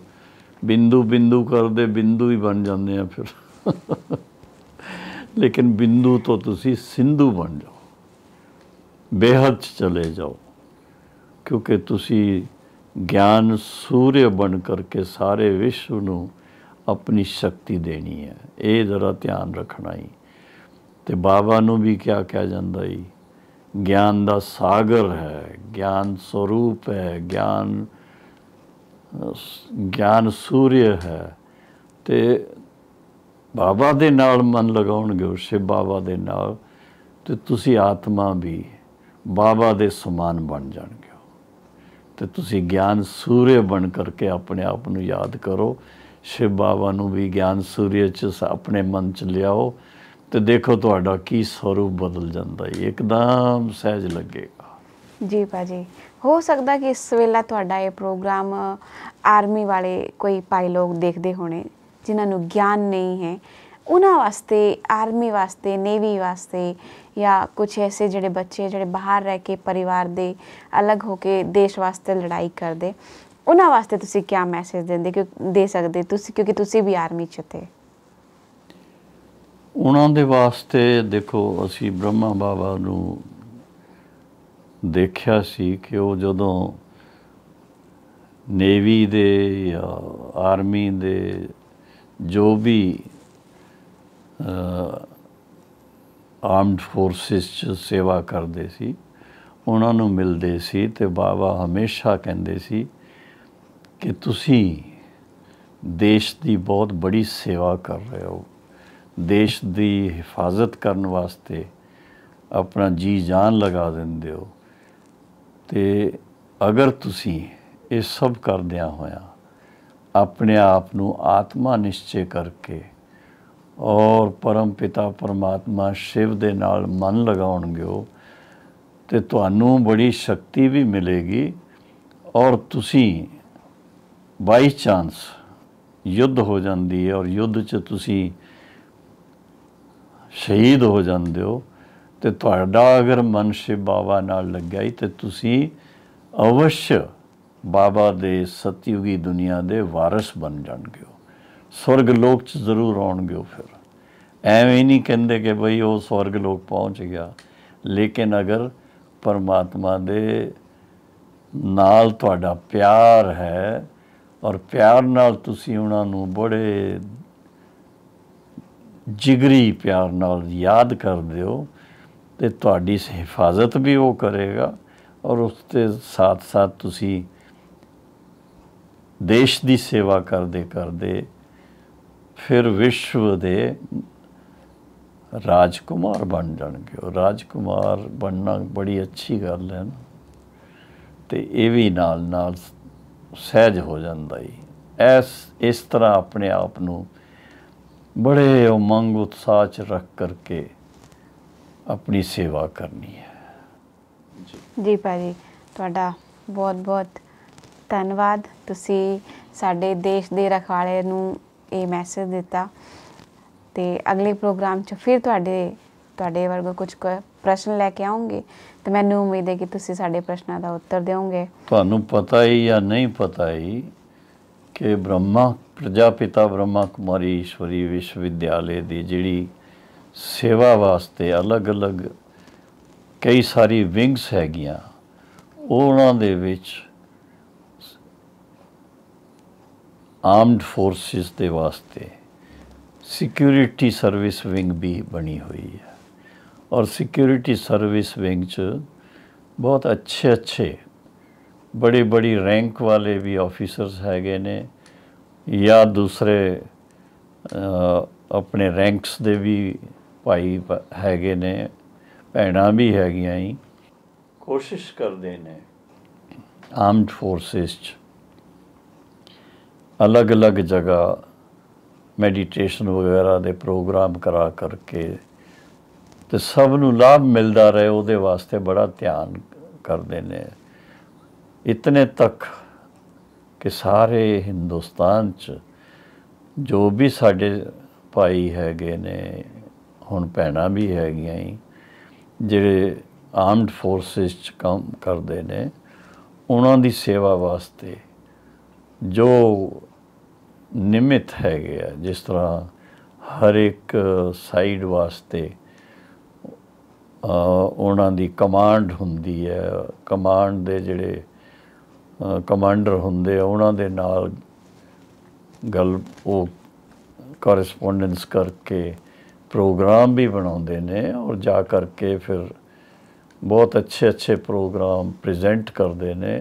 ਬਿੰਦੂ ਬਿੰਦੂ ਕਰਦੇ ਬਿੰਦੂ ਹੀ ਬਣ ਜਾਂਦੇ ਆ ਫਿਰ ਲੇਕਿਨ ਬਿੰਦੂ ਤੋਂ ਤੁਸੀਂ ਸਿੰਧੂ ਬਣ ਜਾਓ ਬੇਹਦ ਚਲੇ ਜਾਓ ਕਿਉਂਕਿ ਤੁਸੀਂ ਗਿਆਨ ਸੂਰਯ ਬਣ ਕਰਕੇ ਸਾਰੇ ਵਿਸ਼ਵ ਨੂੰ ਆਪਣੀ ਸ਼ਕਤੀ ਦੇਣੀ ਹੈ ਇਹ ਜ਼ਰਾ ਧਿਆਨ ਰੱਖਣਾ ਹੀ ਤੇ ਬਾਬਾ ਨੂੰ ਵੀ ਕਿਹਾ ਕਿਹਾ ਜਾਂਦਾ ਹੀ ਗਿਆਨ ਦਾ ਸਾਗਰ ਹੈ ਗਿਆਨ ਸਰੂਪ ਹੈ ਗਿਆਨ ਗਿਆਨ ਸੂਰਯ ਹੈ ਤੇ ਬਾਬਾ ਦੇ ਨਾਲ ਮਨ ਲਗਾਉਣਗੇ ਉਹ ਸ਼ਿਵ ਬਾਬਾ ਦੇ ਨਾਲ ਤੇ ਤੁਸੀਂ ਆਤਮਾ ਵੀ ਬਾਬਾ ਦੇ ਸਮਾਨ ਬਣ ਜਾਣਗੇ ਤੇ ਤੁਸੀਂ ਗਿਆਨ ਸੂਰਯ ਬਣ ਕਰਕੇ ਆਪਣੇ ਆਪ ਨੂੰ ਯਾਦ ਕਰੋ ਸ਼ਿਵ ਬਾਬਾ ਨੂੰ ਵੀ ਗਿਆਨ ਸੂਰਯ ਚ ਆਪਣੇ ਮਨ ਚ ਲਿਆਓ ਤੇ ਦੇਖੋ ਤੁਹਾਡਾ ਕੀ ਸਰੂਪ ਬਦਲ ਜਾਂਦਾ ਹੈ ਇੱਕਦਮ ਸਹਿਜ ਲੱਗੇਗਾ ਜੀ ਬਾਜੀ ਹੋ ਸਕਦਾ ਕਿ ਇਸ ਵੇਲੇ ਤੁਹਾਡਾ ਇਹ ਪ੍ਰੋਗਰਾਮ ਆਰਮੀ ਵਾਲੇ ਕੋਈ ਪਾਈ ਲੋਕ ਦੇਖਦੇ ਹੋਣੇ ਜਿਨ੍ਹਾਂ ਨੂੰ ਗਿਆਨ ਨਹੀਂ ਹੈ ਉਹਨਾਂ ਵਾਸਤੇ ਆਰਮੀ ਵਾਸਤੇ ਨੇਵੀ ਵਾਸਤੇ ਜਾਂ ਕੁਝ ਐਸੇ ਜਿਹੜੇ ਬੱਚੇ ਜਿਹੜੇ ਬਾਹਰ ਰਹਿ ਕੇ ਪਰਿਵਾਰ ਦੇ ਅਲੱਗ ਹੋ ਕੇ ਦੇਸ਼ ਵਾਸਤੇ ਲੜਾਈ ਕਰਦੇ ਉਹਨਾਂ ਵਾਸਤੇ ਤੁਸੀਂ ਕੀ ਮੈਸੇਜ ਦਿੰਦੇ ਕਿ ਦੇ ਸਕਦੇ ਤੁਸੀਂ ਕਿਉਂਕਿ ਤੁਸੀਂ ਵੀ ਆਰਮੀ ਚ ਤੇ ਉਹਨਾਂ ਦੇ ਵਾਸਤੇ ਦੇਖੋ ਅਸੀਂ ਬ੍ਰਹਮਾ ਬਾਬਾ ਨੂੰ ਦੇਖਿਆ ਸੀ ਕਿ ਉਹ ਜਦੋਂ ਨੇਵੀ ਦੇ ਜਾਂ ਆਰਮੀ ਦੇ ਜੋ ਵੀ ਆਰਮਡ ਫੋਰਸਿਸ ਚ ਸੇਵਾ ਕਰਦੇ ਸੀ ਉਹਨਾਂ ਨੂੰ ਮਿਲਦੇ ਸੀ ਤੇ ਬਾਬਾ ਹਮੇਸ਼ਾ ਕਹਿੰਦੇ ਸੀ ਕਿ ਤੁਸੀਂ ਦੇਸ਼ ਦੀ ਬਹੁਤ ਬੜੀ ਸੇਵਾ ਕਰ ਰਹੇ ਹੋ ਦੇਸ਼ ਦੀ ਹਿਫਾਜ਼ਤ ਕਰਨ ਵਾਸਤੇ ਆਪਣਾ ਜੀ ਜਾਨ ਲਗਾ ਦਿੰਦੇ ਹੋ ਤੇ ਅਗਰ ਤੁਸੀਂ ਇਹ ਸਭ ਕਰਦਿਆਂ ਹੋਇਆ ਆਪਣੇ ਆਪ ਨੂੰ ਆਤਮਾ ਨਿਸ਼ਚੇ ਕਰਕੇ ਔਰ ਪਰਮ ਪਿਤਾ ਪਰਮਾਤਮਾ ਸ਼ਿਵ ਦੇ ਨਾਲ ਮਨ ਲਗਾਉਣਗੇ ਤੇ ਤੁਹਾਨੂੰ ਬੜੀ ਸ਼ਕਤੀ ਵੀ ਮਿਲੇਗੀ ਔਰ ਤੁਸੀਂ ਬਾਈ ਚਾਂਸ ਯੁੱਧ ਹੋ ਜਾਂਦੀ ਹੈ ਔਰ ਯੁੱਧ 'ਚ ਤੁਸੀਂ ਸ਼ਹੀਦ ਹੋ ਜਾਂਦੇ ਹੋ ਤੇ ਤੁਹਾਡਾ ਅਗਰ ਮਨ ਸ਼ਿਵ ਬਾਬਾ ਨਾਲ ਲੱਗਿਆ ਹੀ ਤੇ ਤੁਸੀਂ ਅਵਸ਼ ਬਾਬਾ ਦੇ ਸਤਿਯੁਗੀ ਦੁਨੀਆ ਦੇ ਵਾਰਿਸ ਬਣ ਜਾਣਗੇ ਹੋ ਸਵਰਗ ਲੋਕ ਚ ਜ਼ਰੂਰ ਆਉਣਗੇ ਫਿਰ ਐਵੇਂ ਨਹੀਂ ਕਹਿੰਦੇ ਕਿ ਭਈ ਉਹ ਸਵਰਗ ਲੋਕ ਪਹੁੰਚ ਗਿਆ ਲੇਕਿਨ ਅਗਰ ਪਰਮਾਤਮਾ ਦੇ ਨਾਲ ਤੁਹਾਡਾ ਪਿਆਰ ਹੈ ਔਰ ਪਿਆਰ ਨਾਲ ਤੁਸੀਂ ਉਹਨਾਂ ਨੂੰ ਬੜੇ ਜਿਗਰੀ ਪਿਆਰ ਨਾਲ ਯਾਦ ਕਰਦੇ ਹੋ ਤੇ ਤੁਹਾਡੀ ਹਿਫਾਜ਼ਤ ਵੀ ਉਹ ਕਰੇਗਾ ਔਰ ਉਸ ਤੇ ਸਾਥ-ਸਾਥ ਤੁਸੀਂ ਦੇਸ਼ ਦੀ ਸੇਵਾ ਕਰਦੇ ਕਰਦੇ ਫਿਰ ਵਿਸ਼ਵ ਦੇ ਰਾਜਕੁਮਾਰ ਬਣ ਜਾਣਗੇ ਉਹ ਰਾਜਕੁਮਾਰ ਬਣਨਾ ਬੜੀ ਅੱਛੀ ਗੱਲ ਹੈ ਨਾ ਤੇ ਇਹ ਵੀ ਨਾਲ ਨਾਲ ਸਹਿਜ ਹੋ ਜਾਂਦਾ ਹੀ ਐਸ ਇਸ ਤਰ੍ਹਾਂ ਆਪਣੇ ਆਪ ਨੂੰ ਬੜੇ ਉਮੰਗ ਉਤਸ਼ਾਹ ਚ ਰੱਖ ਕਰਕੇ ਆਪਣੀ ਸੇਵਾ ਕਰਨੀ ਹੈ ਜੀ ਭਾਜੀ ਤੁਹਾਡਾ ਬਹੁਤ-ਬਹੁਤ ਧੰਨਵਾਦ ਤੁਸੀਂ ਸਾਡੇ ਦੇਸ਼ ਦੇ ਰਖਵਾਲੇ ਨੂੰ ਇਹ ਮੈਸੇਜ ਦਿੱਤਾ ਤੇ ਅਗਲੇ ਪ੍ਰੋਗਰਾਮ 'ਚ ਫਿਰ ਤੁਹਾਡੇ ਤੁਹਾਡੇ ਵਰਗੇ ਕੁਝ ਪ੍ਰਸ਼ਨ ਲੈ ਕੇ ਆਉਂਗੇ ਤੇ ਮੈਨੂੰ ਉਮੀਦ ਹੈ ਕਿ ਤੁਸੀਂ ਸਾਡੇ ਪ੍ਰਸ਼ਨਾਂ ਦਾ ਉੱਤਰ ਦਿਓਗੇ ਤੁਹਾਨੂੰ ਪਤਾ ਹੀ ਜਾਂ ਨਹੀਂ ਪਤਾ ਹੀ ਕਿ ਬ੍ਰਹਮਾ ਪ੍ਰਜਾਪਿਤਾ ਬ੍ਰਹਮਾ ਕੁਮਾਰੀ ਈਸ਼ਵਰੀ ਵਿਸ਼ਵ ਵਿਦਿਆਲੇ ਦੀ ਜਿਹੜੀ ਸੇਵਾ ਵਾਸਤੇ ਅਲੱਗ-ਅਲੱਗ ਕਈ ਸਾਰੀ ਵਿੰਗਸ ਹੈਗੀਆਂ ਉਹਨਾਂ ਦੇ ਵਿੱਚ ਆਰਮਡ ਫੋਰਸਿਸ ਦੇ ਵਾਸਤੇ ਸਿਕਿਉਰਿਟੀ ਸਰਵਿਸ ਵਿੰਗ ਵੀ ਬਣੀ ਹੋਈ ਹੈ ਔਰ ਸਿਕਿਉਰਿਟੀ ਸਰਵਿਸ ਵਿੰਗ 'ਚ ਬਹੁਤ ਅੱਛੇ ਅੱਛੇ ਬੜੇ ਬੜੀ ਰੈਂਕ ਵਾਲੇ ਵੀ ਆਫੀਸਰਸ ਹੈਗੇ ਨੇ ਜਾਂ ਦੂਸਰੇ ਆਪਣੇ ਰੈਂਕਸ ਦੇ ਵੀ ਭਾਈ ਹੈਗੇ ਨੇ ਭੈਣਾਂ ਵੀ ਹੈਗੀਆਂ ਹੀ ਕੋਸ਼ਿਸ਼ ਕਰਦੇ ਨੇ ਆਰਮਡ ਫੋਰਸਸ 'ਚ ਅਲੱਗ-ਅਲੱਗ ਜਗ੍ਹਾ ਮੈਡੀਟੇਸ਼ਨ ਵਗੈਰਾ ਦੇ ਪ੍ਰੋਗਰਾਮ ਕਰਾ ਕਰਕੇ ਤੇ ਸਭ ਨੂੰ ਲਾਭ ਮਿਲਦਾ ਰਹੇ ਉਹਦੇ ਵਾਸਤੇ ਬੜਾ ਧਿਆਨ ਕਰਦੇ ਨੇ ਇਤਨੇ ਤੱਕ ਕਿ ਸਾਰੇ ਹਿੰਦੁਸਤਾਨ 'ਚ ਜੋ ਵੀ ਸਾਡੇ ਭਾਈ ਹੈਗੇ ਨੇ ਹੁਣ ਪੈਣਾ ਵੀ ਹੈਗੀਆਂ ਹੀ ਜਿਹੜੇ ਆਰਮਡ ਫੋਰਸਸ ਚ ਕੰਮ ਕਰਦੇ ਨੇ ਉਹਨਾਂ ਦੀ ਸੇਵਾ ਵਾਸਤੇ ਜੋ ਨਿਮਿਤ ਹੈਗੇ ਆ ਜਿਸ ਤਰ੍ਹਾਂ ਹਰ ਇੱਕ ਸਾਈਡ ਵਾਸਤੇ ਉਹਨਾਂ ਦੀ ਕਮਾਂਡ ਹੁੰਦੀ ਹੈ ਕਮਾਂਡ ਦੇ ਜਿਹੜੇ ਕਮਾਂਡਰ ਹੁੰਦੇ ਆ ਉਹਨਾਂ ਦੇ ਨਾਲ ਗੱਲ ਉਹ ਕੋਰਸਪੋਂਡੈਂਸ ਕਰਕੇ ਪ੍ਰੋਗਰਾਮ ਵੀ ਬਣਾਉਂਦੇ ਨੇ ਔਰ ਜਾ ਕਰਕੇ ਫਿਰ ਬਹੁਤ ਅੱਛੇ ਅੱਛੇ ਪ੍ਰੋਗਰਾਮ ਪ੍ਰੈਜ਼ੈਂਟ ਕਰਦੇ ਨੇ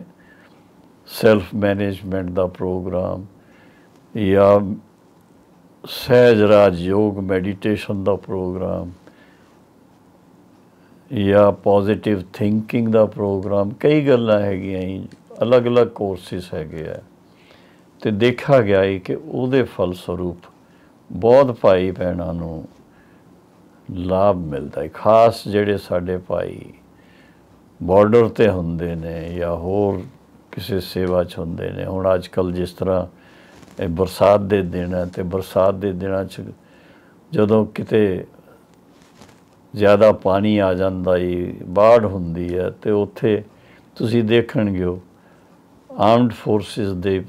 ਸੈਲਫ ਮੈਨੇਜਮੈਂਟ ਦਾ ਪ੍ਰੋਗਰਾਮ ਜਾਂ ਸਹਿਜ ਰਾਜ ਯੋਗ ਮੈਡੀਟੇਸ਼ਨ ਦਾ ਪ੍ਰੋਗਰਾਮ ਜਾਂ ਪੋਜ਼ਿਟਿਵ ਥਿੰਕਿੰਗ ਦਾ ਪ੍ਰੋਗਰਾਮ ਕਈ ਗੱਲਾਂ ਹੈਗੀਆਂ ਅਲੱਗ-ਅਲੱਗ ਕੋਰਸਿਸ ਹੈਗੇ ਆ ਤੇ ਦੇਖਿਆ ਗਿਆ ਹੈ ਕਿ ਉਹਦੇ ਫਲ ਸਰੂਪ ਬਹੁਤ ਭਾਈ ਭੈਣਾਂ ਨੂੰ ਲਾਭ ਮਿਲਦਾ ਹੈ ਖਾਸ ਜਿਹੜੇ ਸਾਡੇ ਭਾਈ ਬਾਰਡਰ ਤੇ ਹੁੰਦੇ ਨੇ ਜਾਂ ਹੋਰ ਕਿਸੇ ਸੇਵਾ 'ਚ ਹੁੰਦੇ ਨੇ ਹੁਣ ਅੱਜ ਕੱਲ ਜਿਸ ਤਰ੍ਹਾਂ ਇਹ ਬਰਸਾਤ ਦੇ ਦਿਨ ਹੈ ਤੇ ਬਰਸਾਤ ਦੇ ਦਿਨਾਂ 'ਚ ਜਦੋਂ ਕਿਤੇ ਜ਼ਿਆਦਾ ਪਾਣੀ ਆ ਜਾਂਦਾ ਏ ਬਾੜ ਹੁੰਦੀ ਹੈ ਤੇ ਉੱਥੇ ਤੁਸੀਂ ਦੇਖਣਗੇ ਹੋ ਆਰਮਡ ਫੋਰਸਿਸ ਦੇ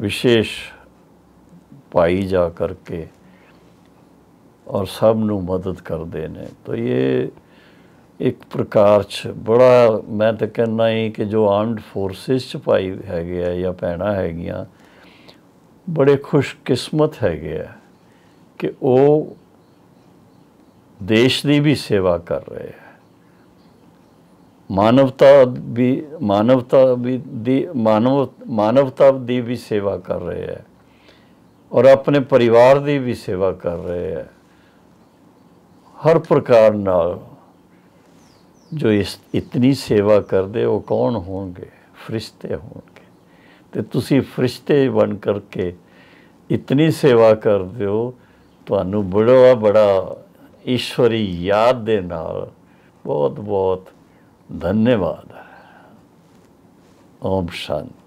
ਵਿਸ਼ੇਸ਼ ਭਾਈ ਜਾ ਕਰਕੇ ਔਰ ਸਭ ਨੂੰ ਮਦਦ ਕਰਦੇ ਨੇ ਤਾਂ ਇਹ ਇੱਕ ਪ੍ਰਕਾਰ ਚ ਬੜਾ ਮੈਂ ਤਾਂ ਕਹਿਣਾ ਹੀ ਕਿ ਜੋ ਆਰਮਡ ਫੋਰਸਿਸ ਚ ਪਾਈ ਹੈਗੇ ਆ ਜਾਂ ਪੈਣਾ ਹੈਗੀਆਂ ਬੜੇ ਖੁਸ਼ਕਿਸਮਤ ਹੈਗੇ ਆ ਕਿ ਉਹ ਦੇਸ਼ ਦੀ ਵੀ ਸੇਵਾ ਕਰ ਰਹੇ ਹੈ ਮਾਨਵਤਾ ਵੀ ਮਾਨਵਤਾ ਵੀ ਦੀ ਮਾਨਵ ਮਾਨਵਤਾ ਦੀ ਵੀ ਸੇਵਾ ਕਰ ਰਹੇ ਹੈ ਔਰ ਆਪਣੇ ਪਰਿਵਾਰ ਦੀ ਵੀ ਸੇਵਾ ਕਰ ਰਹੇ ਹੈ ਹਰ ਪ੍ਰਕਾਰ ਨਾਲ ਜੋ ਇਸ ਇਤਨੀ ਸੇਵਾ ਕਰਦੇ ਉਹ ਕੌਣ ਹੋਣਗੇ ਫਰਿਸ਼ਤੇ ਹੋਣਗੇ ਤੇ ਤੁਸੀਂ ਫਰਿਸ਼ਤੇ ਬਣ ਕਰਕੇ ਇਤਨੀ ਸੇਵਾ ਕਰਦੇ ਹੋ ਤੁਹਾਨੂੰ ਬੜਾ ਬੜਾ ਈਸ਼ਵਰੀ ਯਾਦ ਦੇ ਨਾਲ ਬਹੁਤ ਬਹੁਤ ਧੰਨਵਾਦ ਓਮ ਸ਼ਾਂਤੀ